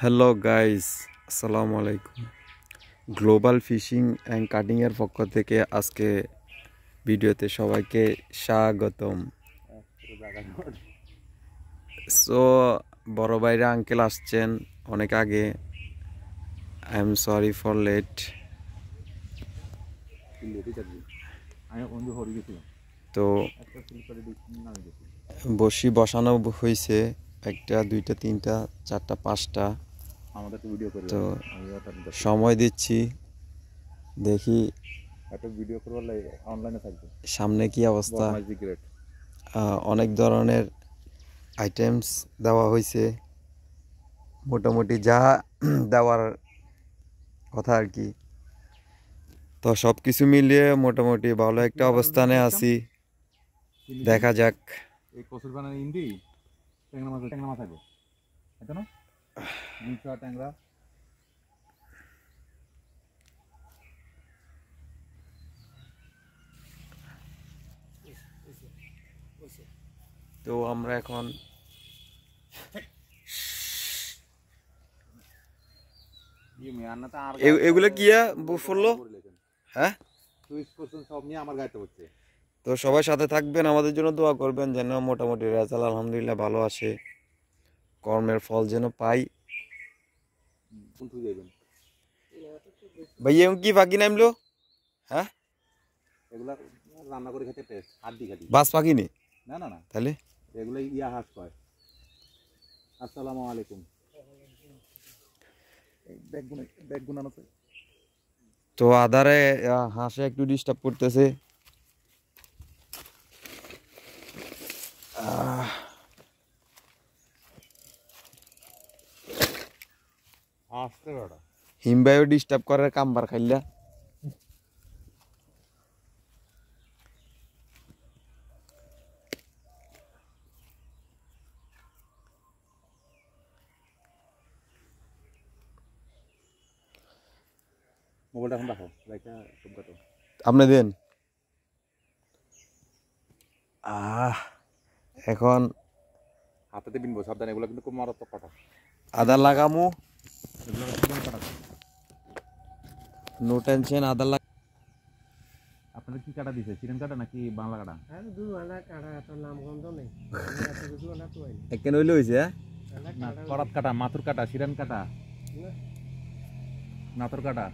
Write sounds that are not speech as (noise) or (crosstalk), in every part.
Hello guys আসসালামু আলাইকুম global fishing and কাটিংয়ের পক্ষ থেকে আজকে ভিডিওতে সবাইকে স্বাগতম সো বড় ভাইরা আঙ্কেল আসছেন অনেক আগে I am sorry for late আমি বন্ধু হরি গেছিলাম তো বসি বসানো হয়েছে একটা দুইটা তিনটা চারটা পাঁচটা তো সময় দিচ্ছি দেখি সামনে কি অবস্থা অনেক ধরনের আইটেমস দেওয়া হয়েছে মোটামুটি যা (clears throat) দেওয়ার কথা আর কি তো সব কিছু মিলিয়ে মোটামুটি ভালো একটা অবস্থানে আছি দেখা যাক এই কচুর বানানো ইন্দি ট্যাংরা মাছ ট্যাংরা মাছ থাকবে এটা না মিঠা ট্যাংরা তো আমরা এখন এগুলো কি ফুললো হ্যাঁ সুইচ করছেন সব নিয়ে আমার গাইতে হচ্ছে তো সবাই সাথে থাকবেন আমাদের জন্য দোয়া করবেন যেন মোটামুটি রেজাল্ট আলহামদুলিল্লাহ ভালো আছে কর্মের ফল যেন পাই ভাইয়া কি পাখি নামলো হ্যাঁ এগুলা রান্না করে খেতে টেস্ট হাড্ডি বাস পাখি নেই না না না তাহলে এগুলো ইয়া হাঁস কয় আসসালামু আলাইকুম ব্যাগ গুনানো তো আধারে হাঁসে একটু ডিস্টার্ব করতেছে Uh, হিমবায়ু ডিস্টার্ব করার কাম্বার খাইলা মোবাইলটা এখন রাখো লাইটটা তুমি আপনি দেন আহ এখন হাতেতে বিনবো সাবধান এগুলো কিন্তু খুব মারাত্মক কাটা আদা লাগামু নো টেনশন আদা লাগ আপনারা কি কাটা দিছে চিকেন কাটা নাকি বাংলা কাটা আরে দুই বাংলা কাটা তো নাম গন্ধ নেই একেন হইলো হইছে হ্যাঁ? না কড়াত কাটা মাথুর কাটা সিরান কাটা নাতর কাটা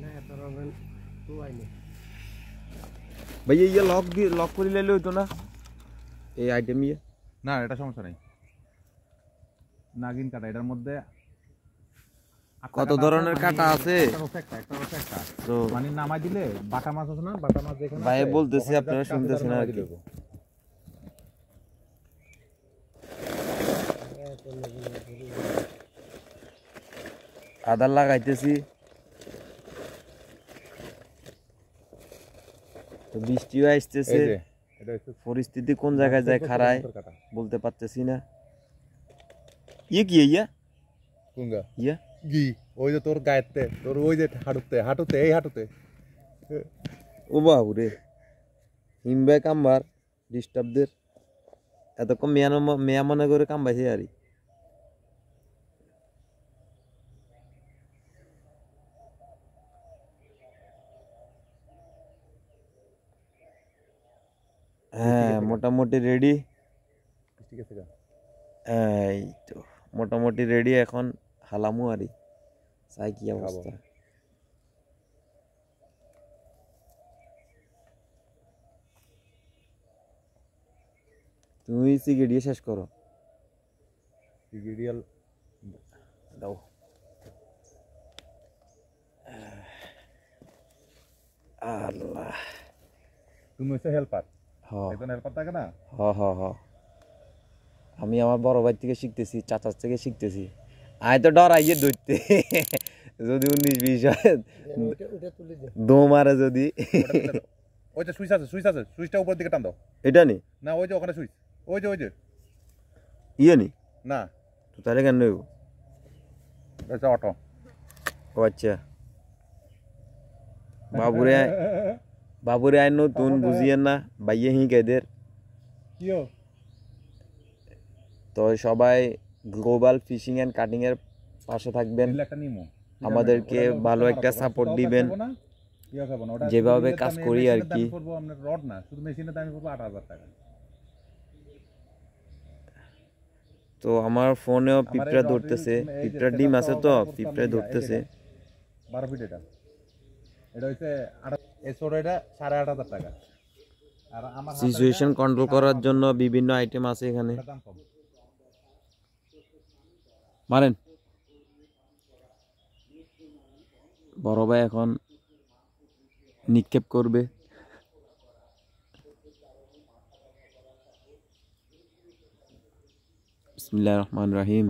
না এত রঙের তো আইনি ভাই এই লক দি লক করে লইলো তো না এই আইটেম নিয়ে না এটা সমস্যা নেই নাগিন কাটা এটার মধ্যে কত ধরনের কাটা আছে তো মানে নামাই দিলে বাটা মাছ আছে না বাটা মাছ দেখেন ভাই বলতেছি আপনারা শুনতেছেন আর কি আদা লাগাইতেছি তো বৃষ্টিও আসতেছে পরিস্থিতি কোন জায়গায় যায় খারায় বলতে পারতেছি না ইয়ে কি ইয়া কুঙ্গা ইয়া গি ওই যে তোর গায়েতে তোর ওই যে হাঁটুতে হাঁটুতে এই হাঁটুতে ও বাবু রে হিমবাই কাম্বার ডিস্টার্বদের এতক্ষণ মেয়া মেয়া মনে করে কাম্বাইছে আরই মোটামুটি রেডি এই তো মোটামুটি রেডি এখন হালামু আরই চাই কি অবস্থা তুমি সিগিডিয়ে শেষ করো সিগিডিয়াল দাও আল্লাহ তুমি হচ্ছে হেল্পার একজন হ্যাঁ। হেল্পার থাকে না হ হ্যাঁ, হ হ্যাঁ, আমি আমার বড় ভাই থেকে শিখতেছি চাচার থেকে শিখতেছি আয় তো ডরাইয়ে ধরতে যদি উনিশ বিশ দো মারে যদি ওই যে সুইচ আছে সুইচ আছে সুইচটা উপর দিকে টান দাও এটা নি না ওই যে ওখানে সুইচ ওই যে ওই যে ইয়ে নি না তো তাহলে কেন নেব আচ্ছা অটো ও আচ্ছা বাবুরে (laughs) বাবুরে আইনু তুন বুঝিয়েন না বাইয়ে হি কেদের তো সবাই গ্লোবাল ফিশিং অ্যান্ড কাটিং এর পাশে থাকবেন আমাদেরকে ভালো একটা সাপোর্ট দিবেন যেভাবে কাজ করি আর কি তো আমার ফোনেও পিঁপড়া ধরতেছে পিঁপড়া ডিম আছে তো পিঁপড়া ধরতেছে বারো ফিট এটা এটা হচ্ছে এই টাকা আর আমার সিচুয়েশন কন্ট্রোল করার জন্য বিভিন্ন আইটেম আছে এখানে মারেন বড় ভাই এখন নিক্ষেপ করবে বিসমিল্লাহ রহমান রাহিম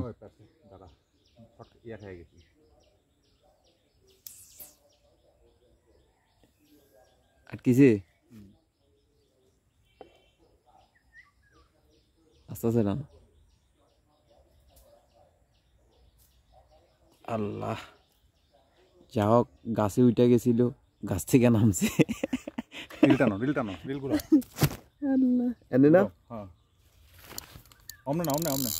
আটকিছে আস্তে আস্তে না আল্লাহ যা হোক গাছে উঠে গেছিল গাছ থেকে নামছে রিলটানো রিলটানো রিলগুলো আল্লাহ না হ্যাঁ না অমনে অমনে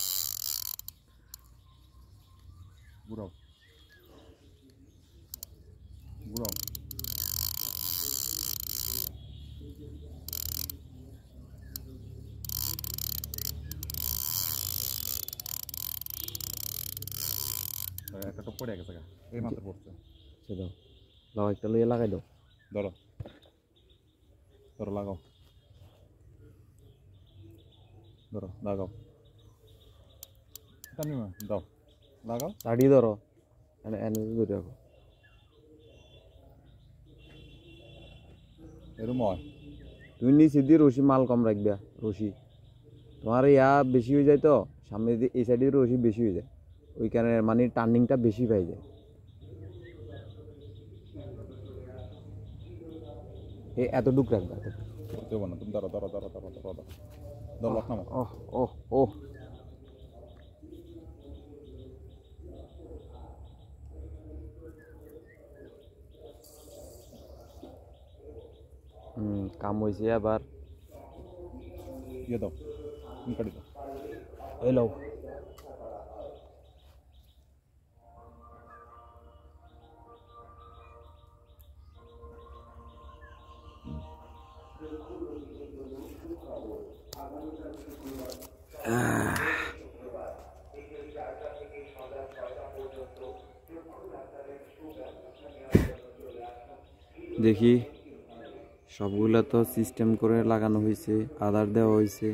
একটা তো পড়ে গেছে এই মাত্র পড়ছে সে দাও দাও একটা লইয়া লাগাই দাও ধরো ধরো লাগাও ধরো লাগাও দাও লাগাও তাড়ি ধরো এনে ধরে রাখো এরম হয় তুমি নিচে দিয়ে রশি মাল কম রাখবে রশি তোমার ইয়া বেশি হয়ে যায় তো সামনে দিয়ে এই সাইডে রশি বেশি হয়ে যায় ওইখানে মানে টার্নিংটা বেশি পাই যায় এ এতটুক রাখবে কাম হয়েছে আবার ইয়ে দাও কাটি দেখি সবগুলা তো সিস্টেম করে লাগানো হয়েছে আধার দেওয়া হয়েছে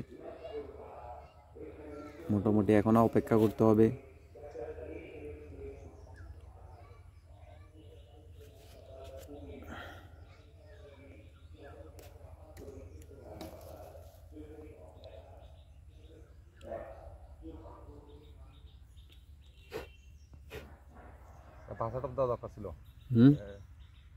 মোটামুটি এখনও অপেক্ষা করতে হবে ভাষাটা দেওয়া দরকার ছিল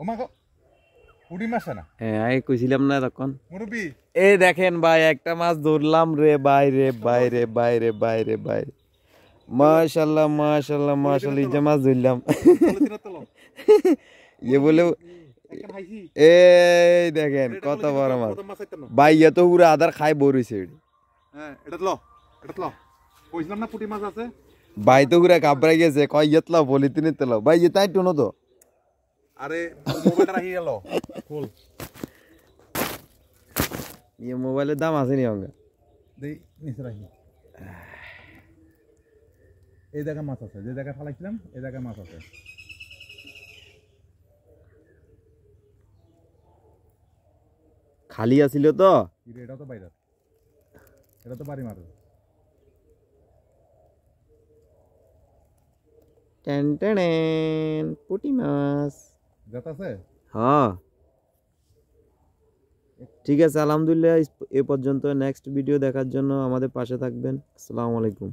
এ দেখেন একটা মাছ ধরলাম রে রে রে রে রে মাছ ধরলাম (laughs) দেখেন কত বড় মাছ ভাই তো পুরো আধার খায় বরইছে ভাই তো পুরা কাপড়ে গেছে কয় ইয়ে বলি তিনি তেল ভাই তাই টোনো তো আরে (laughs) মোবাইলটা রাখি গেল কুল ইয়ে মোবাইলের দাম আছে নি অঙ্গা দেই নিচে রাখি এই জায়গায় মাছ আছে যে জায়গায় ফালাইছিলাম এই জায়গায় মাছ আছে খালি আছিল তো এটা তো বাইরে এটা তো বাড়ি মারবে টেন টেন পুটি মাছ জাত হ্যাঁ। ঠিক আছে আলহামদুলিল্লাহ এ পর্যন্ত নেক্সট ভিডিও দেখার জন্য আমাদের পাশে থাকবেন আসসালামু আলাইকুম